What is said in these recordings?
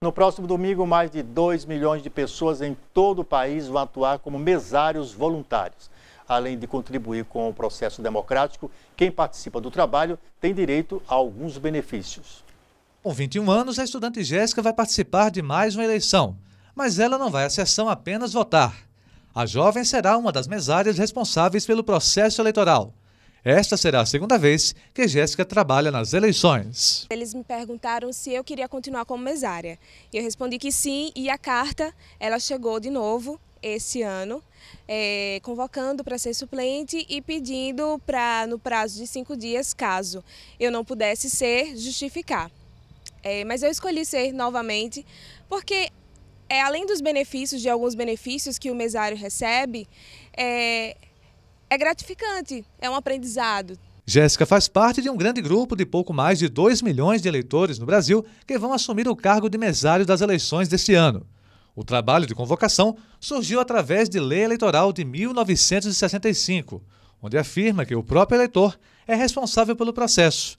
No próximo domingo, mais de 2 milhões de pessoas em todo o país vão atuar como mesários voluntários. Além de contribuir com o processo democrático, quem participa do trabalho tem direito a alguns benefícios. Com 21 anos, a estudante Jéssica vai participar de mais uma eleição, mas ela não vai à sessão apenas votar. A jovem será uma das mesárias responsáveis pelo processo eleitoral. Esta será a segunda vez que Jéssica trabalha nas eleições. Eles me perguntaram se eu queria continuar como mesária. E eu respondi que sim, e a carta ela chegou de novo esse ano, é, convocando para ser suplente e pedindo para, no prazo de cinco dias, caso eu não pudesse ser, justificar. É, mas eu escolhi ser novamente porque, é, além dos benefícios, de alguns benefícios que o mesário recebe, é, é gratificante, é um aprendizado. Jéssica faz parte de um grande grupo de pouco mais de 2 milhões de eleitores no Brasil que vão assumir o cargo de mesário das eleições deste ano. O trabalho de convocação surgiu através de Lei Eleitoral de 1965, onde afirma que o próprio eleitor é responsável pelo processo.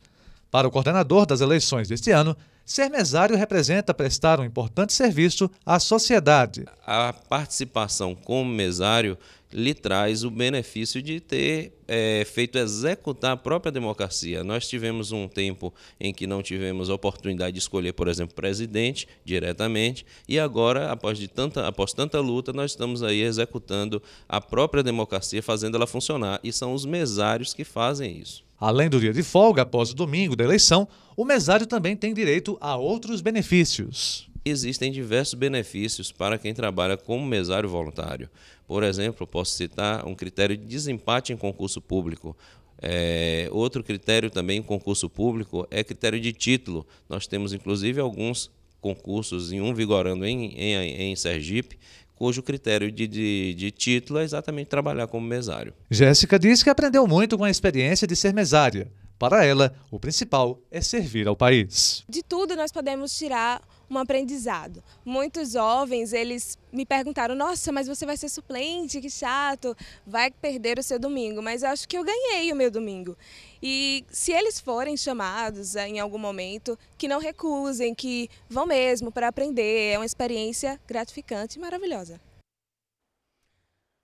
Para o coordenador das eleições deste ano, ser mesário representa prestar um importante serviço à sociedade. A participação como mesário lhe traz o benefício de ter é, feito executar a própria democracia. Nós tivemos um tempo em que não tivemos oportunidade de escolher, por exemplo, presidente diretamente, e agora, após, tanta, após tanta luta, nós estamos aí executando a própria democracia, fazendo ela funcionar, e são os mesários que fazem isso. Além do dia de folga, após o domingo da eleição, o mesário também tem direito a outros benefícios existem diversos benefícios para quem trabalha como mesário voluntário. Por exemplo, posso citar um critério de desempate em concurso público. É, outro critério também em concurso público é critério de título. Nós temos, inclusive, alguns concursos em um vigorando em, em, em Sergipe, cujo critério de, de, de, título é exatamente trabalhar como mesário. Jéssica diz que aprendeu muito com a experiência de ser mesária. Para ela, o principal é servir ao país. De tudo nós podemos tirar um aprendizado. Muitos jovens, eles me perguntaram, nossa, mas você vai ser suplente, que chato, vai perder o seu domingo. Mas eu acho que eu ganhei o meu domingo. E se eles forem chamados eh, em algum momento, que não recusem, que vão mesmo para aprender. É uma experiência gratificante e maravilhosa.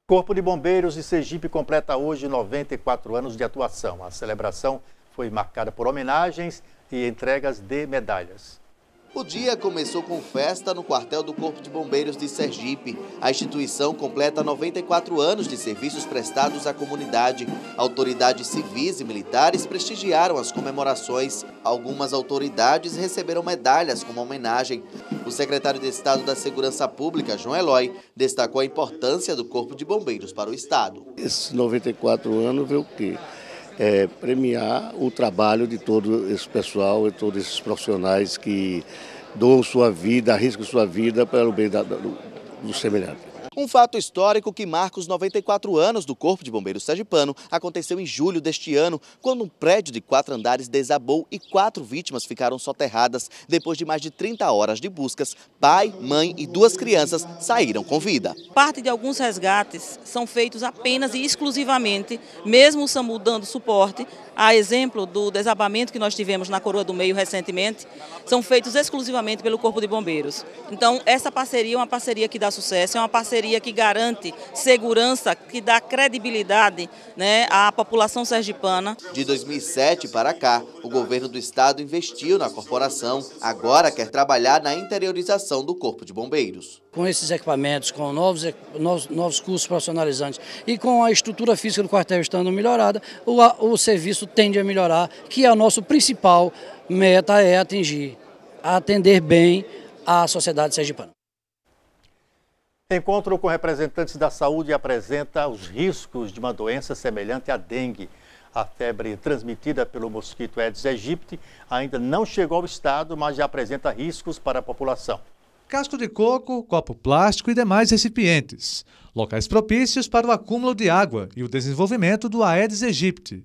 Corpo de Bombeiros de Sergipe completa hoje 94 anos de atuação. A celebração foi marcada por homenagens e entregas de medalhas. O dia começou com festa no quartel do Corpo de Bombeiros de Sergipe. A instituição completa 94 anos de serviços prestados à comunidade. Autoridades civis e militares prestigiaram as comemorações. Algumas autoridades receberam medalhas como homenagem. O secretário de Estado da Segurança Pública, João Eloy, destacou a importância do Corpo de Bombeiros para o Estado. Esses 94 anos vê o quê? é, premiar o trabalho de todo esse pessoal e todos esses profissionais que doam sua vida, arriscam sua vida para o bem da, do, do semelhante. Um fato histórico que marca os 94 anos do Corpo de Bombeiros Sergipano aconteceu em julho deste ano, quando um prédio de quatro andares desabou e quatro vítimas ficaram soterradas. Depois de mais de 30 horas de buscas, pai, mãe e duas crianças saíram com vida. Parte de alguns resgates são feitos apenas e exclusivamente, mesmo o SAMU dando suporte, a exemplo do desabamento que nós tivemos na Coroa do Meio recentemente, são feitos exclusivamente pelo Corpo de Bombeiros. Então, essa parceria é uma parceria que dá sucesso, é uma parceria parceria que garante segurança, que dá credibilidade né, à população sergipana. De 2007 para cá, o governo do estado investiu na corporação, agora quer trabalhar na interiorização do Corpo de Bombeiros. Com esses equipamentos, com novos, novos, novos cursos profissionalizantes e com a estrutura física do quartel estando melhorada, o, o serviço tende a melhorar, que é o nosso principal meta é atingir, atender bem a sociedade sergipana. Encontro com representantes da saúde apresenta os riscos de uma doença semelhante à dengue. A febre transmitida pelo mosquito Aedes aegypti ainda não chegou ao estado, mas já apresenta riscos para a população. Casco de coco, copo plástico e demais recipientes. Locais propícios para o acúmulo de água e o desenvolvimento do Aedes aegypti.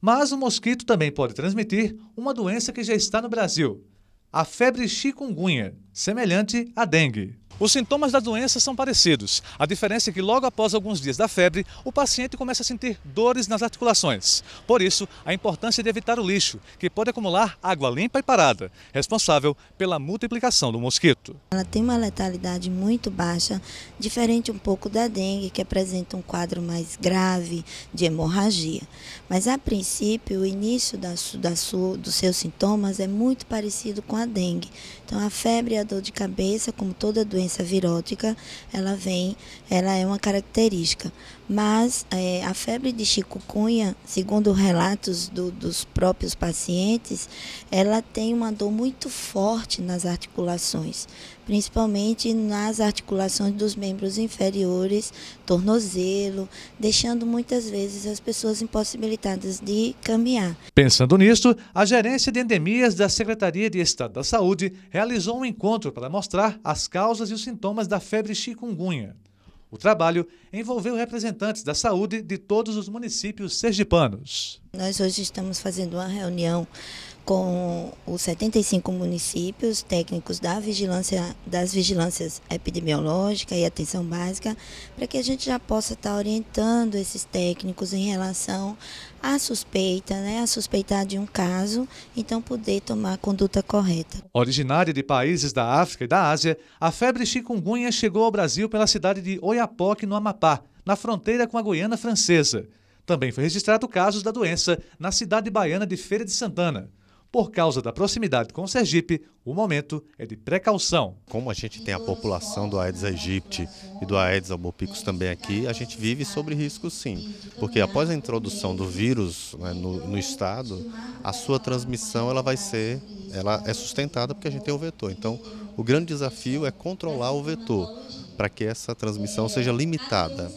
Mas o mosquito também pode transmitir uma doença que já está no Brasil, a febre chikungunya semelhante à dengue. Os sintomas da doença são parecidos. A diferença é que logo após alguns dias da febre, o paciente começa a sentir dores nas articulações. Por isso, a importância de evitar o lixo, que pode acumular água limpa e parada, responsável pela multiplicação do mosquito. Ela tem uma letalidade muito baixa, diferente um pouco da dengue, que apresenta um quadro mais grave de hemorragia. Mas a princípio, o início da, da dos seus sintomas é muito parecido com a dengue. Então, a febre a dor de cabeça, como toda doença virótica, ela vem, ela é uma característica. Mas é, a febre de chikungunya, segundo relatos do, dos próprios pacientes, ela tem uma dor muito forte nas articulações, principalmente nas articulações dos membros inferiores, tornozelo, deixando muitas vezes as pessoas impossibilitadas de caminhar. Pensando nisto, a gerência de endemias da Secretaria de Estado da Saúde realizou um encontro para mostrar as causas e os sintomas da febre chikungunya. O trabalho envolveu representantes da saúde de todos os municípios sergipanos. Nós hoje estamos fazendo uma reunião com os 75 municípios técnicos da vigilância, das vigilâncias epidemiológica e atenção básica, para que a gente já possa estar tá orientando esses técnicos em relação à suspeita, né, a suspeitar de um caso, então poder tomar a conduta correta. Originária de países da África e da Ásia, a febre chikungunya chegou ao Brasil pela cidade de Oiapoque, no Amapá, na fronteira com a Guiana Francesa. Também foi registrado casos da doença na cidade baiana de Feira de Santana. Por causa da proximidade com Sergipe, o momento é de precaução. Como a gente tem a população do Aedes aegypti e do Aedes albopicus também aqui, a gente vive sobre risco sim, porque após a introdução do vírus né, no, no estado, a sua transmissão ela vai ser, ela é sustentada porque a gente tem o vetor. Então, o grande desafio é controlar o vetor para que essa transmissão seja limitada.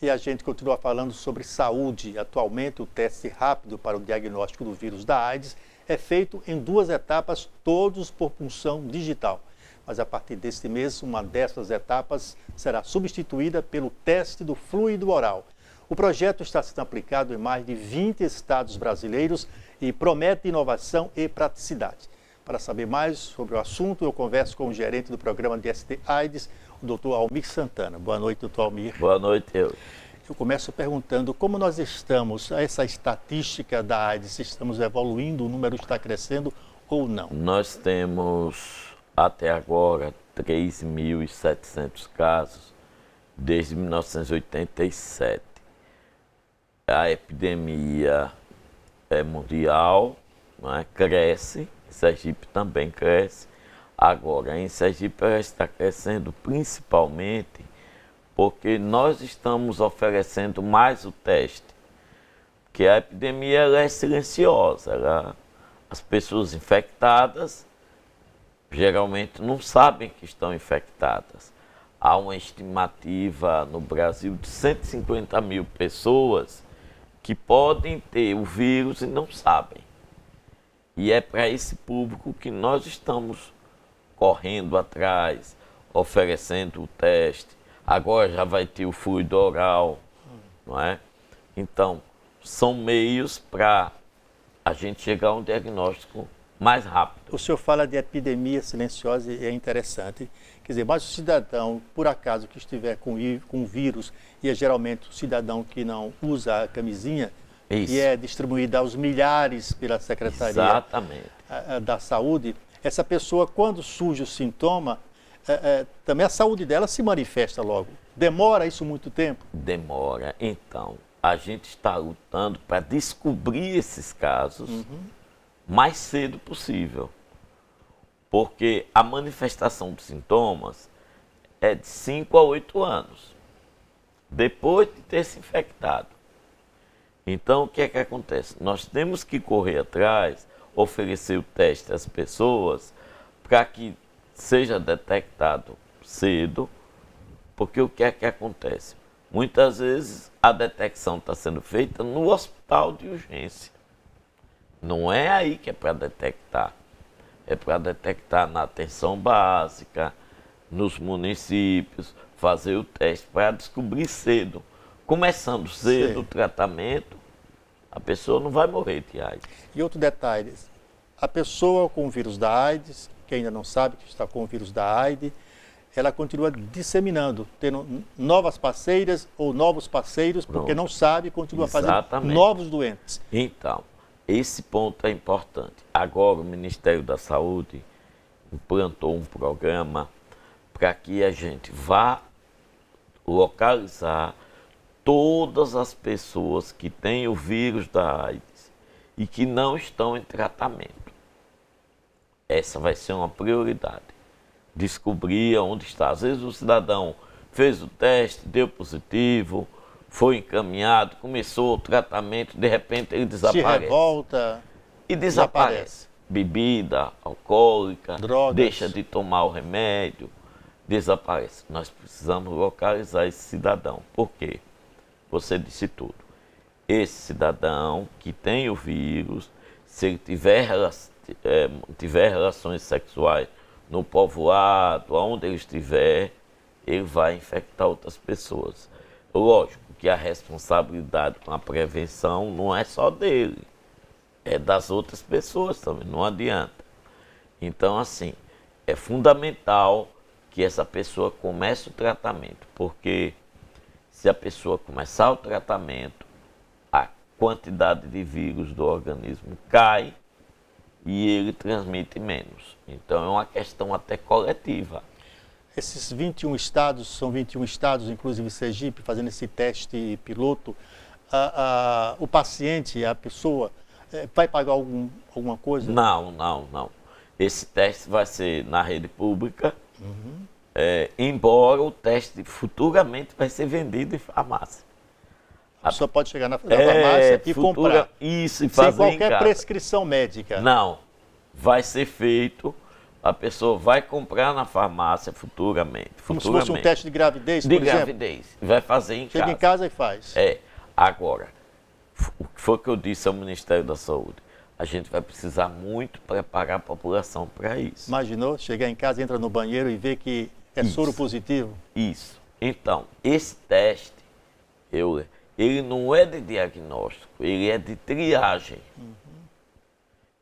E a gente continua falando sobre saúde. Atualmente, o teste rápido para o diagnóstico do vírus da AIDS é feito em duas etapas, todos por punção digital. Mas a partir deste mês, uma dessas etapas será substituída pelo teste do fluido oral. O projeto está sendo aplicado em mais de 20 estados brasileiros e promete inovação e praticidade. Para saber mais sobre o assunto, eu converso com o gerente do programa DST AIDS, o doutor Almir Santana. Boa noite, doutor Almir. Boa noite, eu. Eu começo perguntando como nós estamos, essa estatística da AIDS, estamos evoluindo, o número está crescendo ou não? Nós temos até agora 3.700 casos desde 1987. A epidemia é mundial, é? cresce, Sergipe também cresce. Agora, em Sergipe ela está crescendo principalmente porque nós estamos oferecendo mais o teste, porque a epidemia ela é silenciosa. Ela, as pessoas infectadas geralmente não sabem que estão infectadas. Há uma estimativa no Brasil de 150 mil pessoas que podem ter o vírus e não sabem. E é para esse público que nós estamos correndo atrás, oferecendo o teste. Agora já vai ter o fluido oral, não é? Então, são meios para a gente chegar a um diagnóstico mais rápido. O senhor fala de epidemia silenciosa e é interessante. Quer dizer, mas o cidadão, por acaso, que estiver com, com vírus, e é geralmente o cidadão que não usa a camisinha, é isso. que é distribuída aos milhares pela Secretaria Exatamente. da Saúde, essa pessoa, quando surge o sintoma, é, é, também a saúde dela se manifesta logo. Demora isso muito tempo? Demora. Então, a gente está lutando para descobrir esses casos uhum. mais cedo possível. Porque a manifestação dos sintomas é de 5 a 8 anos, depois de ter se infectado. Então, o que é que acontece? Nós temos que correr atrás, oferecer o teste às pessoas para que seja detectado cedo, porque o que é que acontece? Muitas vezes a detecção está sendo feita no hospital de urgência. Não é aí que é para detectar. É para detectar na atenção básica, nos municípios, fazer o teste para descobrir cedo. Começando cedo Sim. o tratamento a pessoa não vai morrer de AIDS. E outro detalhe, a pessoa com o vírus da AIDS, que ainda não sabe que está com o vírus da AIDS, ela continua disseminando, tendo novas parceiras ou novos parceiros, Pronto. porque não sabe, continua Exatamente. fazendo novos doentes. Então, esse ponto é importante. Agora o Ministério da Saúde implantou um programa para que a gente vá localizar todas as pessoas que têm o vírus da AIDS e que não estão em tratamento. Essa vai ser uma prioridade. Descobrir onde está. Às vezes o cidadão fez o teste, deu positivo, foi encaminhado, começou o tratamento, de repente ele desaparece. Se revolta. E desaparece. desaparece. Bebida alcoólica, Drogas. deixa de tomar o remédio, desaparece. Nós precisamos localizar esse cidadão. Por quê? você disse tudo. Esse cidadão que tem o vírus, se tiver, é, tiver relações sexuais no povoado, onde ele estiver, ele vai infectar outras pessoas. Lógico que a responsabilidade com a prevenção não é só dele, é das outras pessoas também, não adianta. Então, assim, é fundamental que essa pessoa comece o tratamento, porque se a pessoa começar o tratamento, a quantidade de vírus do organismo cai e ele transmite menos. Então é uma questão até coletiva. Esses 21 estados, são 21 estados, inclusive Sergipe, fazendo esse teste piloto, a, a, o paciente, a pessoa, eh, vai pagar algum, alguma coisa? Não, não, não. Esse teste vai ser na rede pública. Uhum. É, embora o teste futuramente vai ser vendido em farmácia. A pessoa pode chegar na, é, farmácia e futura, comprar. Isso, e fazer Sem qualquer prescrição médica. Não. Vai ser feito, a pessoa vai comprar na farmácia futuramente. Como se fosse um teste de gravidez, de por gravidez. exemplo? De gravidez. Vai fazer em Chega casa. Chega em casa e faz. É. Agora, o que foi que eu disse ao Ministério da Saúde? A gente vai precisar muito preparar a população para isso. Imaginou? Chegar em casa, entra no banheiro e ver que é Isso. soro positivo? Isso. Então, esse teste, eu, ele não é de diagnóstico, ele é de triagem. Uhum.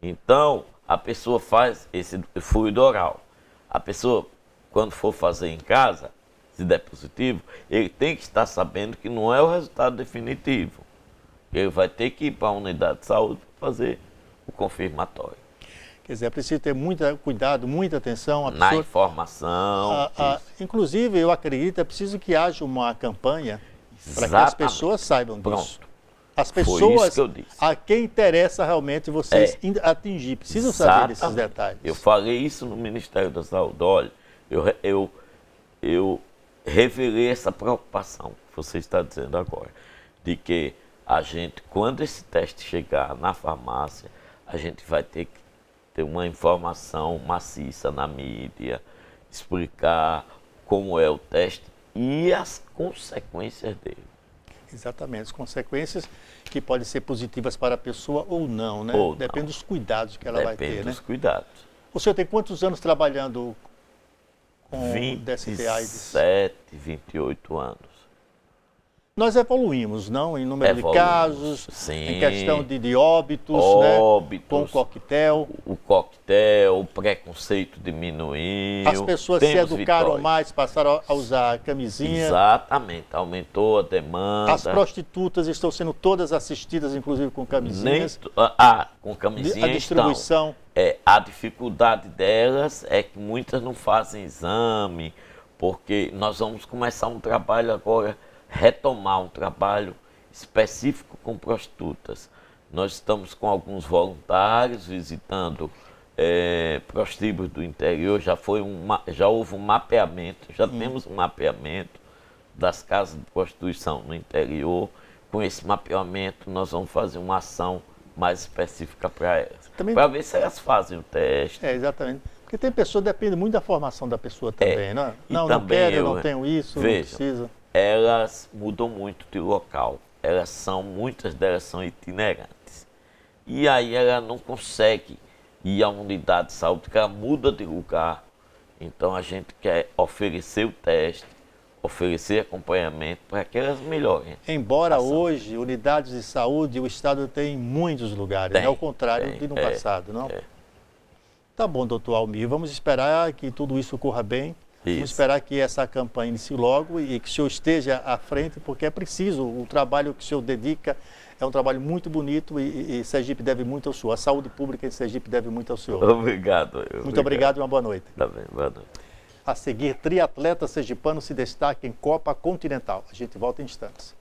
Então, a pessoa faz esse fluido oral. A pessoa, quando for fazer em casa, se der positivo, ele tem que estar sabendo que não é o resultado definitivo. Ele vai ter que ir para a unidade de saúde para fazer o confirmatório. Quer dizer, é preciso ter muito cuidado, muita atenção. A Na informação. A, a, inclusive, eu acredito, é preciso que haja uma campanha para que as pessoas saibam Pronto. disso. As pessoas que a quem interessa realmente vocês é, atingir, precisam saber desses detalhes. Eu falei isso no Ministério da Saúde. Olha, eu, eu, eu revelei essa preocupação que você está dizendo agora, de que a gente, quando esse teste chegar na farmácia, a gente vai ter que ter uma informação maciça na mídia, explicar como é o teste e as consequências dele. Exatamente, as consequências que podem ser positivas para a pessoa ou não, né? Ou Depende não. dos cuidados que ela Depende vai ter, Depende né? dos cuidados. O senhor tem quantos anos trabalhando com 27, DST AIDS? 27, 28 anos nós evoluímos, não? Em número evoluímos, de casos, sim. em questão de, de óbitos, né? óbitos, né? Com o coquetel. O coquetel, o preconceito diminuiu. As pessoas se educaram vitórias. mais, passaram a usar camisinha. Exatamente, aumentou a demanda. As prostitutas estão sendo todas assistidas, inclusive com camisinhas. Nem, ah, ah, com camisinha. A distribuição. Então, é, a dificuldade delas é que muitas não fazem exame, porque nós vamos começar um trabalho agora retomar um trabalho específico com prostitutas. Nós estamos com alguns voluntários visitando é, prostíbulos do interior, já, foi uma, já houve um mapeamento, já Sim. temos um mapeamento das casas de prostituição no interior. Com esse mapeamento, nós vamos fazer uma ação mais específica para elas. Para ver se elas fazem o teste. É, exatamente. Porque tem pessoa, depende muito da formação da pessoa é. também, é, Não, não quero, eu, não tenho isso, veja, não precisa elas mudam muito de local. Elas são, muitas delas são itinerantes. E aí ela não consegue ir à unidade de saúde, porque ela muda de lugar. Então a gente quer oferecer o teste, oferecer acompanhamento para que elas melhorem. Embora hoje unidades de saúde o Estado tem em muitos lugares, né? tem, o contrário tem, que no é, passado, não? É. Tá bom, doutor Almir, vamos esperar que tudo isso corra bem Vamos esperar que essa campanha inicie logo e que o senhor esteja à frente, porque é preciso. O trabalho que o senhor dedica é um trabalho muito bonito e, e Sergipe deve muito ao senhor. A saúde pública em Sergipe deve muito ao senhor. Obrigado. obrigado. Muito obrigado e uma boa noite. Tá bem, boa noite. A seguir, triatleta sergipano se destaca em Copa Continental. A gente volta em instantes.